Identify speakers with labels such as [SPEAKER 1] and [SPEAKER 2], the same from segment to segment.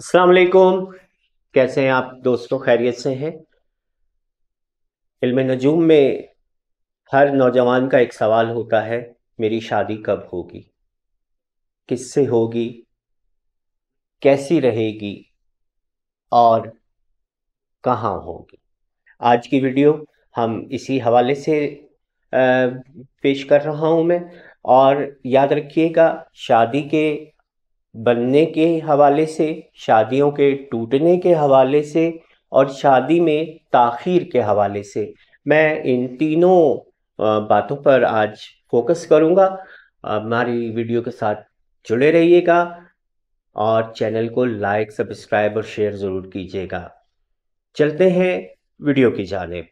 [SPEAKER 1] अस्सलाम वालेकुम कैसे हैं आप दोस्तों खैरियत से हैं इल्म नजूम में हर नौजवान का एक सवाल होता है मेरी शादी कब होगी किससे होगी कैसी रहेगी और कहाँ होगी आज की वीडियो हम इसी हवाले से पेश कर रहा हूँ मैं और याद रखिएगा शादी के बनने के हवाले से शादियों के टूटने के हवाले से और शादी में ताखीर के हवाले से मैं इन तीनों बातों पर आज फोकस करूंगा हमारी वीडियो के साथ जुड़े रहिएगा और चैनल को लाइक सब्सक्राइब और शेयर ज़रूर कीजिएगा चलते हैं वीडियो की जानेब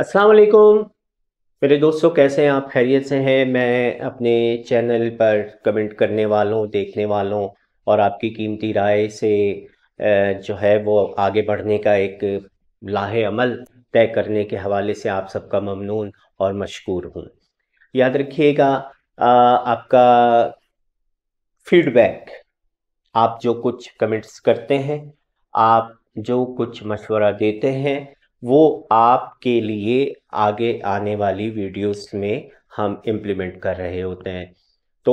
[SPEAKER 1] असलकुम मेरे दोस्तों कैसे हैं आप खैरियत से हैं मैं अपने चैनल पर कमेंट करने वालों देखने वालों और आपकी कीमती राय से जो है वो आगे बढ़ने का एक लाहे अमल तय करने के हवाले से आप सबका ममनून और मशकूर हूँ याद रखिएगा आपका फीडबैक आप जो कुछ कमेंट्स करते हैं आप जो कुछ मशवरा देते हैं वो आपके लिए आगे आने वाली वीडियोस में हम इम्प्लीमेंट कर रहे होते हैं तो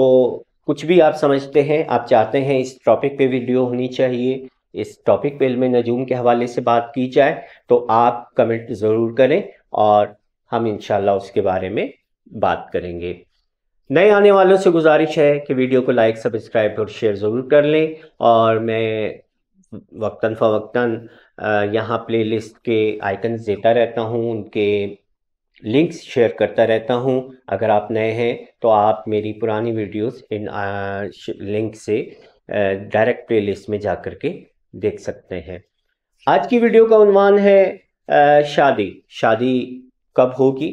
[SPEAKER 1] कुछ भी आप समझते हैं आप चाहते हैं इस टॉपिक पे वीडियो होनी चाहिए इस टॉपिक पे इल्म नजूम के हवाले से बात की जाए तो आप कमेंट ज़रूर करें और हम इन उसके बारे में बात करेंगे नए आने वालों से गुजारिश है कि वीडियो को लाइक सब्सक्राइब और शेयर ज़रूर कर लें और मैं वक्ता फवक्तन यहाँ प्लेलिस्ट के आइकन्स देता रहता हूँ उनके लिंक्स शेयर करता रहता हूँ अगर आप नए हैं तो आप मेरी पुरानी वीडियोस इन लिंक से डायरेक्ट प्लेलिस्ट में जा कर के देख सकते हैं आज की वीडियो का उन्वान है शादी शादी कब होगी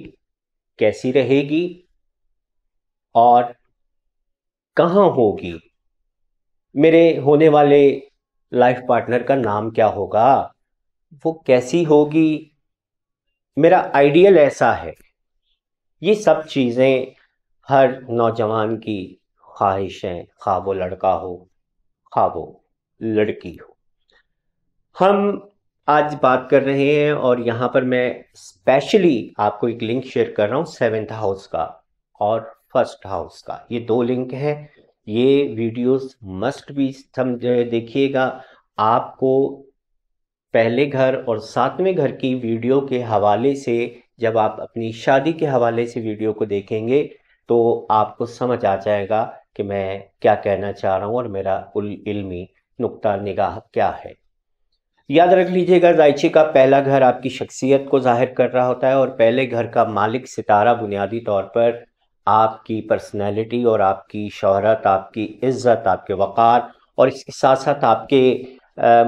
[SPEAKER 1] कैसी रहेगी और कहाँ होगी मेरे होने वाले लाइफ पार्टनर का नाम क्या होगा वो कैसी होगी मेरा आइडियल ऐसा है ये सब चीज़ें हर नौजवान की ख्वाहिश हैं खा वो लड़का हो खा वो लड़की हो हम आज बात कर रहे हैं और यहाँ पर मैं स्पेशली आपको एक लिंक शेयर कर रहा हूँ सेवेंथ हाउस का और फर्स्ट हाउस का ये दो लिंक हैं ये वीडियोस मस्ट भी समझ देखिएगा आपको पहले घर और सातवें घर की वीडियो के हवाले से जब आप अपनी शादी के हवाले से वीडियो को देखेंगे तो आपको समझ आ जाएगा कि मैं क्या कहना चाह रहा हूँ और मेरा उल इल्मी नुकता निगाह क्या है याद रख लीजिएगा जायचे का पहला घर आपकी शख्सियत को जाहिर कर रहा होता है और पहले घर का मालिक सितारा बुनियादी तौर पर आपकी पर्सनैलिटी और आपकी शहरत आपकी इज़्ज़त आपके वक़ार और इसके साथ साथ आपके आ,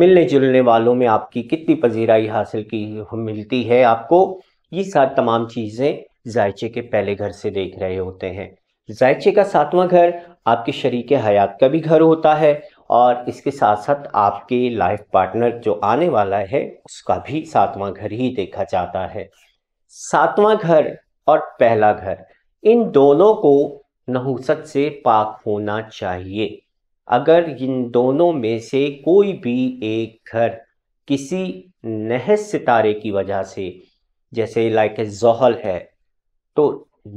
[SPEAKER 1] मिलने जुलने वालों में आपकी कितनी पजीराई हासिल की मिलती है आपको ये सारी तमाम चीज़ें जायचे के पहले घर से देख रहे होते हैं जायचे का सातवां घर आपके शरीक हयात का भी घर होता है और इसके साथ साथ आपके लाइफ पार्टनर जो आने वाला है उसका भी सातवां घर ही देखा जाता है सातवां घर और पहला घर इन दोनों को नहुसत से पाक होना चाहिए अगर इन दोनों में से कोई भी एक घर किसी नहस सितारे की वजह से जैसे लाइक जहल है तो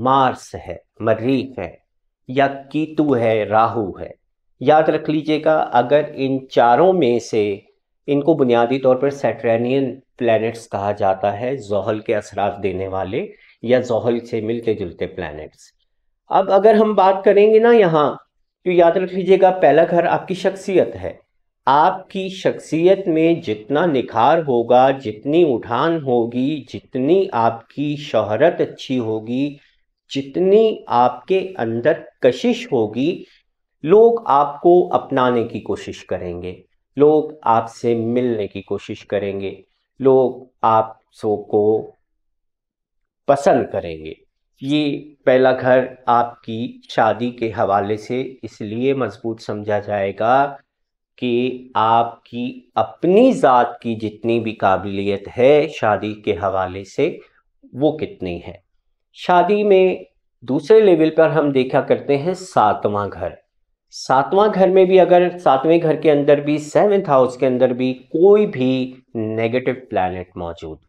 [SPEAKER 1] मार्स है मरीख है या कीतु है राहु है याद रख लीजिएगा अगर इन चारों में से इनको बुनियादी तौर पर सेट्रेनियन प्लैनेट्स कहा जाता है जोहल के असरा देने वाले या जोहल से मिलते जुलते प्लैनेट्स अब अगर हम बात करेंगे ना यहाँ तो याद रख लीजिएगा पहला घर आपकी शख्सियत है आपकी शख्सियत में जितना निखार होगा जितनी उठान होगी जितनी आपकी शोहरत अच्छी होगी जितनी आपके अंदर कशिश होगी लोग आपको अपनाने की कोशिश करेंगे लोग आपसे मिलने की कोशिश करेंगे लोग आप सो को पसंद करेंगे ये पहला घर आपकी शादी के हवाले से इसलिए मजबूत समझा जाएगा कि आपकी अपनी ज़ात की जितनी भी काबिलियत है शादी के हवाले से वो कितनी है शादी में दूसरे लेवल पर हम देखा करते हैं सातवां घर सातवां घर में भी अगर सातवें घर के अंदर भी सेवन्थ हाउस के अंदर भी कोई भी नेगेटिव प्लानट मौजूद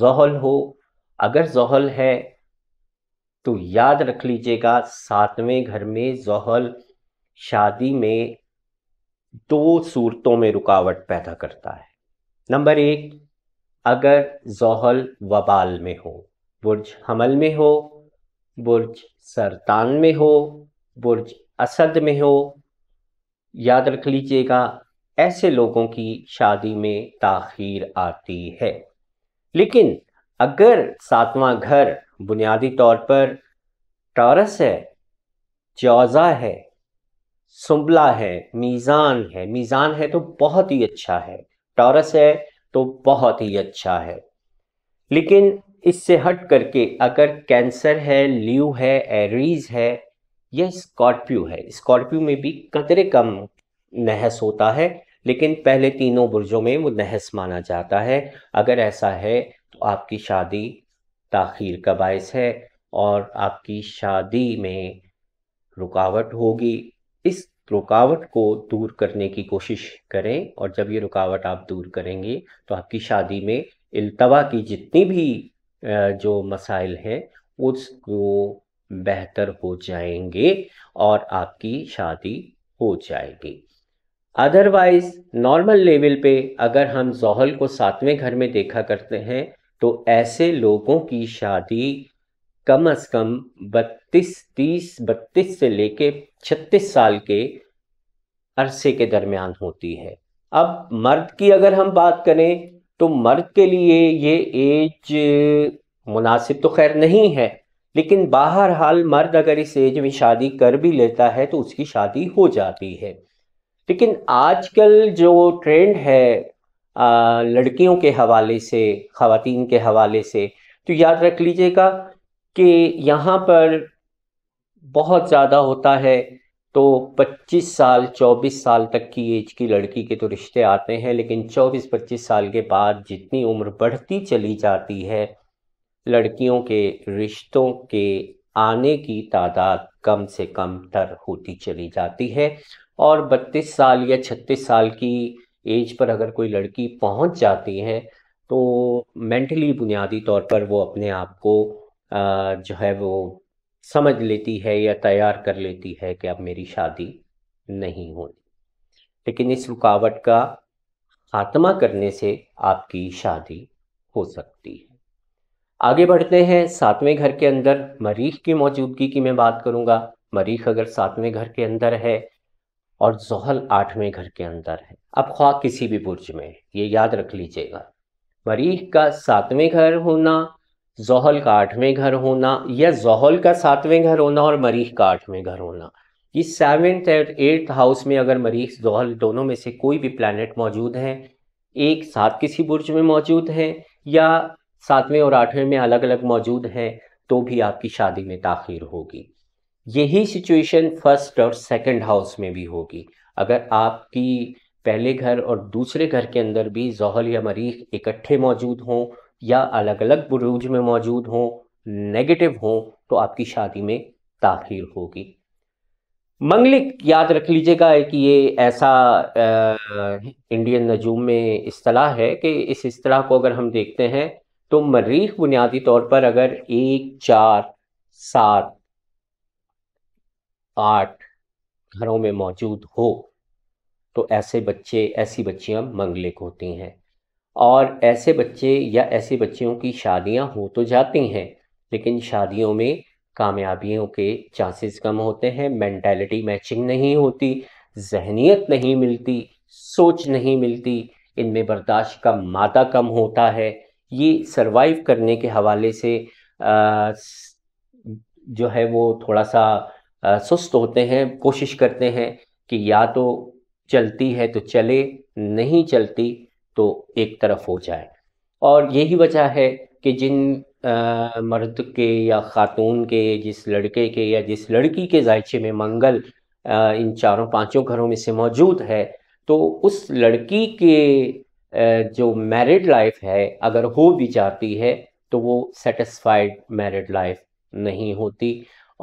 [SPEAKER 1] जहल हो अगर जहल है तो याद रख लीजिएगा सातवें घर में जहल शादी में दो सूरतों में रुकावट पैदा करता है नंबर एक अगर जहल वबाल में हो बुर्ज हमल में हो बुर्ज सरतान में हो बुर्ज असद में हो याद रख लीजिएगा ऐसे लोगों की शादी में ताखीर आती है लेकिन अगर सातवां घर बुनियादी तौर पर टॉरस है जौजा है सुबला है मीज़ान है मीज़ान है तो बहुत ही अच्छा है टॉरस है तो बहुत ही अच्छा है लेकिन इससे हट करके अगर कैंसर है ल्यू है एरीज है या स्कॉर्पियो है स्कॉर्पियो में भी कतरे कम नहस होता है लेकिन पहले तीनों बुर्जों में वो नहस माना जाता है अगर ऐसा है तो आपकी शादी ताखीर का बायस है और आपकी शादी में रुकावट होगी इस रुकावट को दूर करने की कोशिश करें और जब ये रुकावट आप दूर करेंगे तो आपकी शादी में अल्तवा की जितनी भी जो मसाइल हैं उसको बेहतर हो जाएंगे और आपकी शादी हो जाएगी अदरवाइज नॉर्मल लेवल पे अगर हम जहल को सातवें घर में देखा करते हैं तो ऐसे लोगों की शादी कम अज कम बत्तीस तीस बत्तीस से लेके छत्तीस साल के अरसे के दरमियान होती है अब मर्द की अगर हम बात करें तो मर्द के लिए ये एज मुनासिब तो खैर नहीं है लेकिन बाहर हाल मर्द अगर इस एज में शादी कर भी लेता है तो उसकी शादी हो जाती है लेकिन आजकल जो ट्रेंड है लड़कियों के हवाले से खातन के हवाले से तो याद रख लीजिएगा कि यहाँ पर बहुत ज़्यादा होता है तो 25 साल 24 साल तक की एज की लड़की के तो रिश्ते आते हैं लेकिन 24-25 साल के बाद जितनी उम्र बढ़ती चली जाती है लड़कियों के रिश्तों के आने की तादाद कम से कम तर होती चली जाती है और 32 साल या 36 साल की एज पर अगर कोई लड़की पहुंच जाती है तो मेंटली बुनियादी तौर पर वो अपने आप को जो है वो समझ लेती है या तैयार कर लेती है कि अब मेरी शादी नहीं होनी लेकिन इस रुकावट का खात्मा करने से आपकी शादी हो सकती है आगे बढ़ते हैं सातवें घर के अंदर मरीख की मौजूदगी की मैं बात करूंगा मरीख अगर सातवें घर के अंदर है और जहल आठवें घर के अंदर है अब ख्वा किसी भी बुर्ज में ये याद रख लीजिएगा मरीख का सातवें घर होना जहल का आठवें घर होना या जहल का सातवें घर होना और मरीख का आठवें घर होना ये सेवेंथ एंड एट्थ हाउस में अगर मरीख जहल दोनों में से कोई भी प्लानट मौजूद है एक साथ किसी बुर्ज में मौजूद है या सातवें और आठवें में अलग अलग मौजूद है तो भी आपकी शादी में ताखिर होगी यही सिचुएशन फर्स्ट और सेकंड हाउस में भी होगी अगर आपकी पहले घर और दूसरे घर के अंदर भी जहल या मरीख इकट्ठे मौजूद हों या अलग अलग बुरूज में मौजूद हों नेगेटिव हों तो आपकी शादी में ताखिर होगी मंगलिक याद रख लीजिएगा कि ये ऐसा आ, इंडियन नजूम में असलाह है कि इस असलाह को अगर हम देखते हैं तो मरीख बुनियादी तौर पर अगर एक चार सात आर्ट घरों में मौजूद हो तो ऐसे बच्चे ऐसी बच्चियां मंगलिक होती हैं और ऐसे बच्चे या ऐसी बच्चियों की शादियां हो तो जाती हैं लेकिन शादियों में कामयाबियों के चांसेस कम होते हैं मैंटेलिटी मैचिंग नहीं होती जहनीत नहीं मिलती सोच नहीं मिलती इनमें बर्दाश्त का मादा कम होता है ये सरवाइव करने के हवाले से आ, जो है वो थोड़ा सा सुस्त होते हैं कोशिश करते हैं कि या तो चलती है तो चले नहीं चलती तो एक तरफ हो जाए और यही वजह है कि जिन आ, मर्द के या ख़ातून के जिस लड़के के या जिस लड़की के जायचे में मंगल आ, इन चारों पांचों घरों में से मौजूद है तो उस लड़की के आ, जो मैरिड लाइफ है अगर हो भी जाती है तो वो सेटिस्फाइड मैरिड लाइफ नहीं होती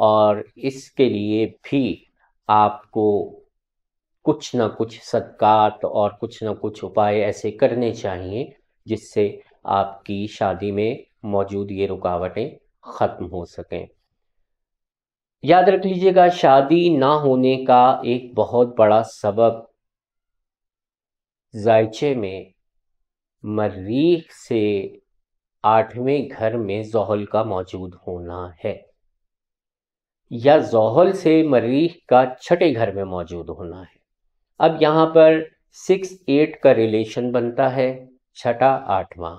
[SPEAKER 1] और इसके लिए भी आपको कुछ ना कुछ सदकात और कुछ ना कुछ उपाय ऐसे करने चाहिए जिससे आपकी शादी में मौजूद ये रुकावटें ख़त्म हो सकें याद रख लीजिएगा शादी ना होने का एक बहुत बड़ा सबब जायचे में मरीख से आठवें घर में जहल का मौजूद होना है या जोहल से मरीख का छठे घर में मौजूद होना है अब यहाँ पर सिक्स एट का रिलेशन बनता है छठा आठवां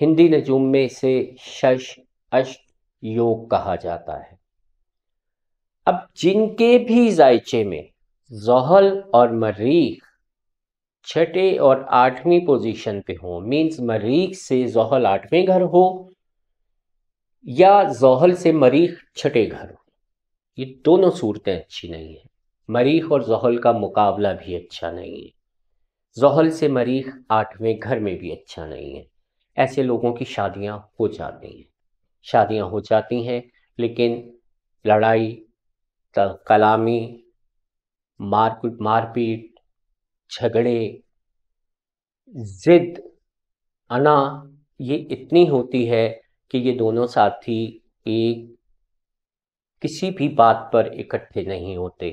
[SPEAKER 1] हिंदी नजूम में इसे शश अष्ट योग कहा जाता है अब जिनके भी जायचे में जोहल और मरीख छठे और आठवीं पोजीशन पे हो मीन्स मरीख से जहल आठवें घर हो या जोहल से मरीख छठे घर ये दोनों सूरतें अच्छी नहीं हैं मरीख और जहल का मुकाबला भी अच्छा नहीं है जहल से मरीख आठवें घर में भी अच्छा नहीं है ऐसे लोगों की शादियां हो जाती हैं शादियां हो जाती हैं लेकिन लड़ाई कलामी मार मारपीट झगड़े जिद अना ये इतनी होती है कि ये दोनों साथी एक किसी भी बात पर इकट्ठे नहीं होते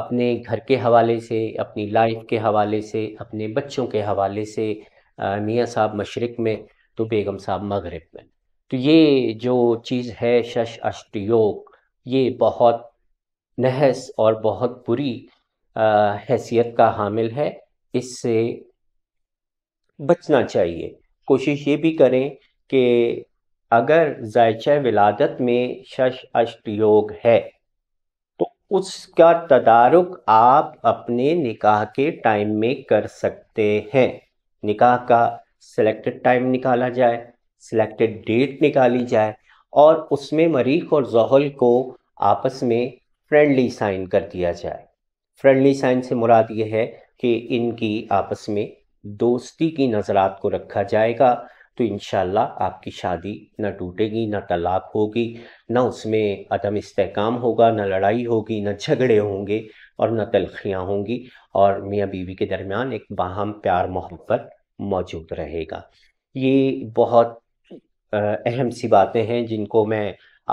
[SPEAKER 1] अपने घर के हवाले से अपनी लाइफ के हवाले से अपने बच्चों के हवाले से मियाँ साहब मशरक़ में तो बेगम साहब मगरब में तो ये जो चीज़ है शश अष्टयोग ये बहुत नहस और बहुत बुरी हैसियत का हामिल है इससे बचना चाहिए कोशिश ये भी करें कि अगर जायचा विलादत में शश अष्ट योग है तो उसका तदारुक आप अपने निकाह के टाइम में कर सकते हैं निकाह का सिलेक्टेड टाइम निकाला जाए सिलेक्टेड डेट निकाली जाए और उसमें मरीख और जहल को आपस में फ्रेंडली साइन कर दिया जाए फ्रेंडली साइन से मुराद ये है कि इनकी आपस में दोस्ती की नज़रात को रखा जाएगा तो इन आपकी शादी ना टूटेगी ना तलाक होगी ना उसमें अदम इसकाम होगा ना लड़ाई होगी ना झगड़े होंगे और ना तलखियाँ होंगी और मियाँ बीवी के दरमियान एक बाहम प्यार मोहब्बत मौजूद रहेगा ये बहुत अहम सी बातें हैं जिनको मैं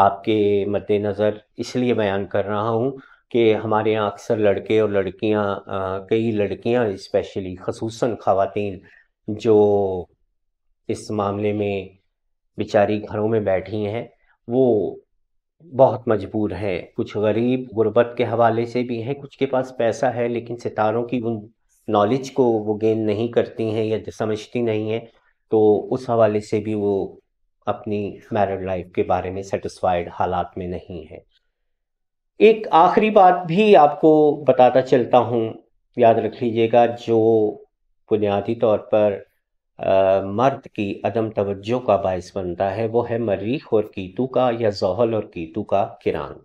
[SPEAKER 1] आपके मद्देनज़र इसलिए बयान कर रहा हूँ कि हमारे यहाँ अक्सर लड़के और लड़कियाँ कई लड़कियाँ इस्पेली खसूस ख़वातीन जो इस मामले में बेचारी घरों में बैठी हैं वो बहुत मजबूर है कुछ गरीब गुरबत के हवाले से भी हैं कुछ के पास पैसा है लेकिन सितारों की उन नॉलेज को वो गेन नहीं करती हैं या समझती नहीं है तो उस हवाले से भी वो अपनी मैरिड लाइफ के बारे में सेटिस्फाइड हालात में नहीं है एक आखिरी बात भी आपको बताता चलता हूँ याद रख लीजिएगा जो बुनियादी तौर पर आ, मर्द की अदम तवज्जो का बायस बनता है वो है मरीख और कीतू का या जहल और कीतू का किरान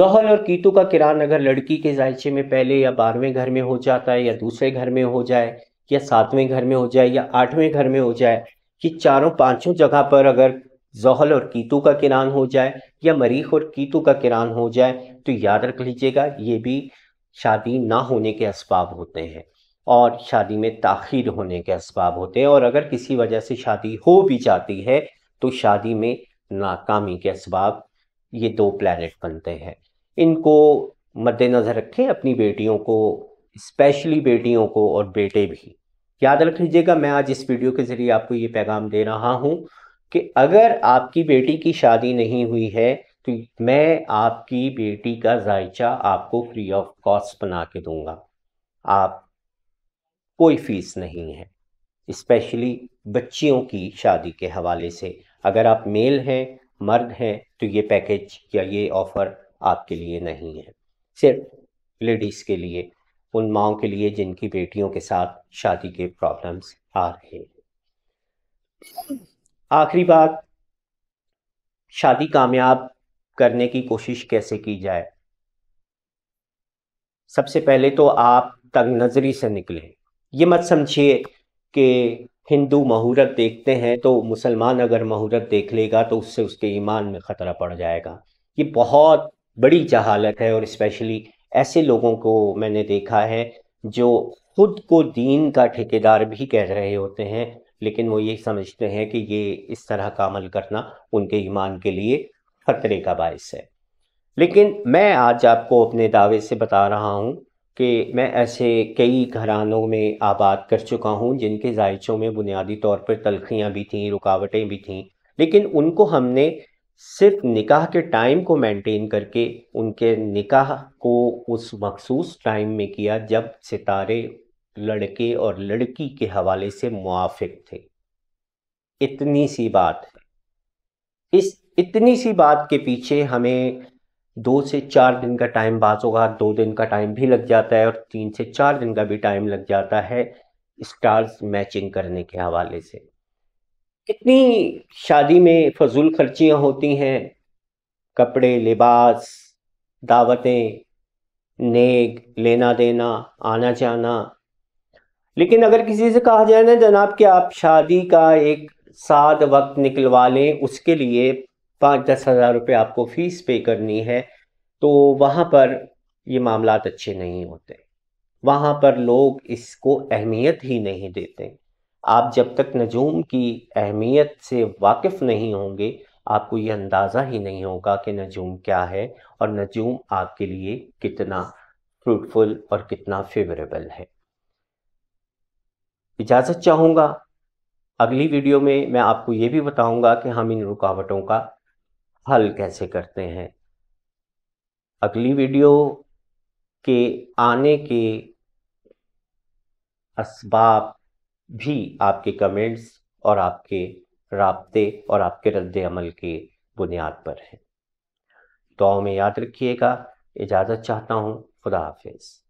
[SPEAKER 1] जहल और कीतू का किरान अगर लड़की के जायचे में पहले या बारहवें घर में हो जाता है या दूसरे घर में हो जाए या सातवें घर में हो जाए या आठवें घर में हो जाए कि चारों पांचों जगह पर अगर जहल और कीतू का किरान हो जाए या मरीख और कीतू का किरान हो जाए तो याद रख लीजिएगा ये भी शादी ना होने के इसबाब होते हैं और शादी में ताखिर होने के इसबाब होते हैं और अगर किसी वजह से शादी हो भी जाती है तो शादी में नाकामी के इसबाब ये दो प्लानट बनते हैं इनको मद्देनज़र रखें अपनी बेटियों को स्पेशली बेटियों को और बेटे भी याद रख लीजिएगा मैं आज इस वीडियो के ज़रिए आपको ये पैगाम दे रहा हूँ कि अगर आपकी बेटी की शादी नहीं हुई है तो मैं आपकी बेटी का जायचा आपको फ्री ऑफ कॉस्ट बना के दूंगा आप कोई फीस नहीं है स्पेशली बच्चियों की शादी के हवाले से अगर आप मेल हैं मर्द हैं तो ये पैकेज या ये ऑफ़र आपके लिए नहीं है सिर्फ लेडीज़ के लिए उन माओ के लिए जिनकी बेटियों के साथ शादी के प्रॉब्लम्स आ रहे हैं आखिरी बात शादी कामयाब करने की कोशिश कैसे की जाए सबसे पहले तो आप तंग नज़री से निकलें ये मत समझिए कि हिंदू महूरत देखते हैं तो मुसलमान अगर महूरत देख लेगा तो उससे उसके ईमान में ख़तरा पड़ जाएगा ये बहुत बड़ी जहालत है और इस्पेशली ऐसे लोगों को मैंने देखा है जो खुद को दीन का ठेकेदार भी कह रहे होते हैं लेकिन वो ये समझते हैं कि ये इस तरह का अमल करना उनके ईमान के लिए ख़तरे का बायस है लेकिन मैं आज आपको अपने दावे से बता रहा हूँ कि मैं ऐसे कई घरानों में आबाद कर चुका हूँ जिनके जायचों में बुनियादी तौर पर तलखियाँ भी थीं रुकावटें भी थीं लेकिन उनको हमने सिर्फ निकाह के टाइम को मेंटेन करके उनके निकाह को उस मखसूस टाइम में किया जब सितारे लड़के और लड़की के हवाले से मुआफ़ थे इतनी सी बात इस इतनी सी बात के पीछे हमें दो से चार दिन का टाइम बाज होगा दो दिन का टाइम भी लग जाता है और तीन से चार दिन का भी टाइम लग जाता है स्टार्स मैचिंग करने के हवाले से कितनी शादी में फजूल खर्चियाँ होती हैं कपड़े लिबास दावतें नेक लेना देना आना जाना लेकिन अगर किसी से कहा जाए ना जनाब कि आप शादी का एक साध वक्त निकलवा लें उसके लिए पाँच दस हज़ार रुपये आपको फीस पे करनी है तो वहाँ पर ये मामला अच्छे नहीं होते वहाँ पर लोग इसको अहमियत ही नहीं देते आप जब तक नजूम की अहमियत से वाकिफ़ नहीं होंगे आपको ये अंदाज़ा ही नहीं होगा कि नजूम क्या है और नजूम आपके लिए कितना फ्रूटफुल और कितना फेवरेबल है इजाज़त चाहूँगा अगली वीडियो में मैं आपको ये भी बताऊँगा कि हम इन रुकावटों का हल कैसे करते हैं अगली वीडियो के आने के असबाब भी आपके कमेंट्स और आपके रबते और आपके रद्द अमल के बुनियाद पर है दुआओं में याद रखिएगा इजाज़त चाहता हूँ खुदा हाफिज़